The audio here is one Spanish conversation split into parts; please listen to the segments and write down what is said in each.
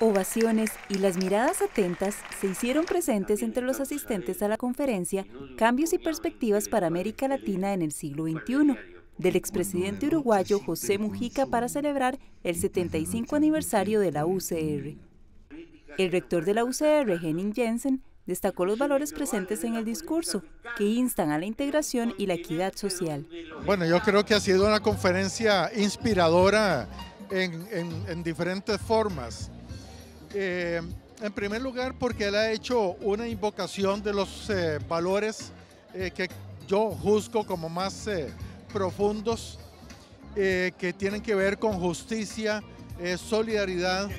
Ovaciones y las miradas atentas se hicieron presentes entre los asistentes a la conferencia Cambios y Perspectivas para América Latina en el siglo XXI, del expresidente uruguayo José Mujica para celebrar el 75 aniversario de la UCR. El rector de la UCR, Henning Jensen, destacó los valores presentes en el discurso, que instan a la integración y la equidad social. Bueno, yo creo que ha sido una conferencia inspiradora en, en diferentes formas. Eh, en primer lugar, porque él ha hecho una invocación de los eh, valores eh, que yo juzgo como más profundos, que tienen que ver con justicia, solidaridad.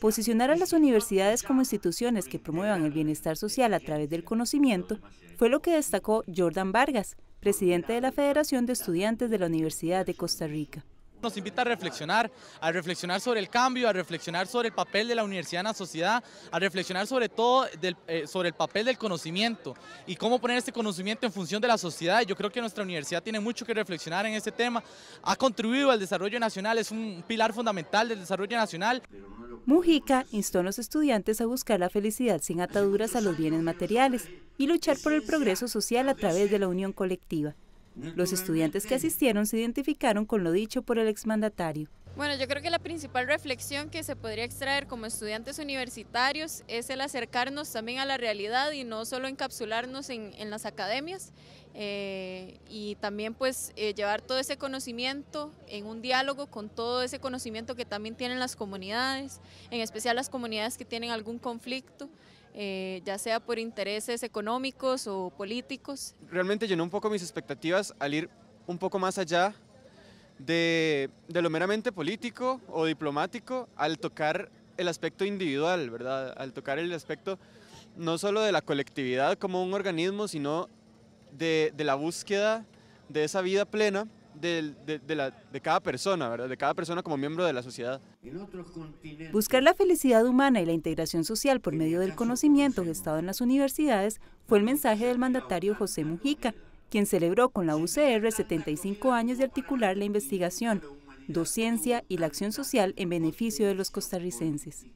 Posicionar a las universidades como instituciones que promuevan el bienestar social a través del conocimiento fue lo que destacó Jordan Vargas, presidente de la Federación de Estudiantes de la Universidad de Costa Rica. Nos invita a reflexionar, a reflexionar sobre el cambio, a reflexionar sobre el papel de la universidad en la sociedad, a reflexionar sobre todo eh, sobre el papel del conocimiento y cómo poner este conocimiento en función de la sociedad. Yo creo que nuestra universidad tiene mucho que reflexionar en este tema. Ha contribuido al desarrollo nacional, es un pilar fundamental del desarrollo nacional. Mujica instó a los estudiantes a buscar la felicidad sin ataduras a los bienes materiales y luchar por el progreso social a través de la unión colectiva. Los estudiantes que asistieron se identificaron con lo dicho por el exmandatario. Bueno, yo creo que la principal reflexión que se podría extraer como estudiantes universitarios es el acercarnos también a la realidad y no solo encapsularnos en, las academias eh, y también pues eh, llevar todo ese conocimiento en un diálogo con todo ese conocimiento que también tienen las comunidades, en especial las comunidades que tienen algún conflicto. Eh, ya sea por intereses económicos o políticos. Realmente llenó un poco mis expectativas al ir un poco más allá de, lo meramente político o diplomático, al tocar el aspecto individual, ¿verdad? Al tocar el aspecto no solo de la colectividad como un organismo, sino de la búsqueda de esa vida plena de, cada persona, de cada persona como miembro de la sociedad. Buscar la felicidad humana y la integración social por medio del conocimiento gestado en las universidades fue el mensaje del mandatario José Mujica, quien celebró con la UCR 75 años de articular la investigación, docencia y la acción social en beneficio de los costarricenses.